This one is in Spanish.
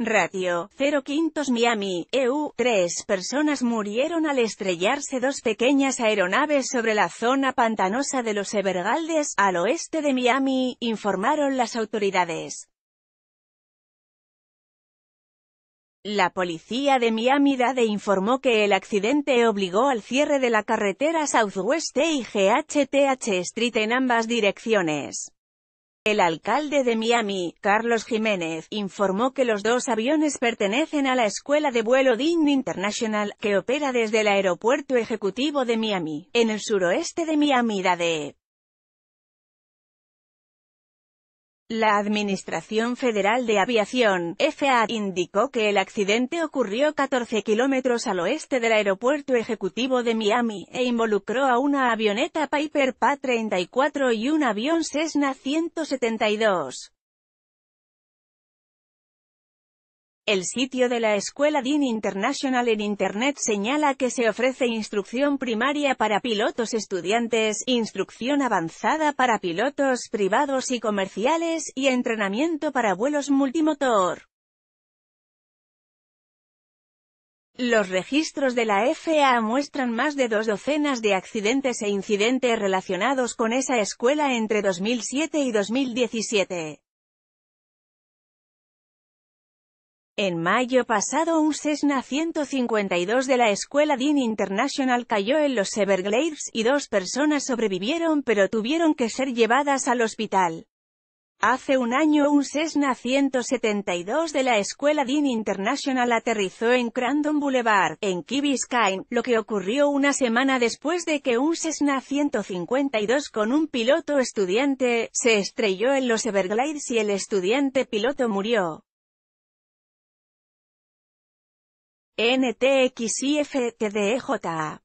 Ratio, 0 Miami, EU, tres personas murieron al estrellarse dos pequeñas aeronaves sobre la zona pantanosa de los Evergaldes, al oeste de Miami, informaron las autoridades. La policía de Miami-Dade informó que el accidente obligó al cierre de la carretera Southwest y GHTH Street en ambas direcciones. El alcalde de Miami, Carlos Jiménez, informó que los dos aviones pertenecen a la Escuela de Vuelo DIN International, que opera desde el Aeropuerto Ejecutivo de Miami, en el suroeste de Miami, DADE. La Administración Federal de Aviación, FAA, indicó que el accidente ocurrió 14 kilómetros al oeste del aeropuerto ejecutivo de Miami, e involucró a una avioneta Piper PA-34 y un avión Cessna 172. El sitio de la escuela DIN International en Internet señala que se ofrece instrucción primaria para pilotos estudiantes, instrucción avanzada para pilotos privados y comerciales, y entrenamiento para vuelos multimotor. Los registros de la FAA muestran más de dos docenas de accidentes e incidentes relacionados con esa escuela entre 2007 y 2017. En mayo pasado un Cessna 152 de la escuela Dean International cayó en los Everglades y dos personas sobrevivieron pero tuvieron que ser llevadas al hospital. Hace un año un Cessna 172 de la escuela Dean International aterrizó en Crandon Boulevard, en Key Biscayne, lo que ocurrió una semana después de que un Cessna 152 con un piloto estudiante, se estrelló en los Everglades y el estudiante piloto murió. NTXIFTDEJA.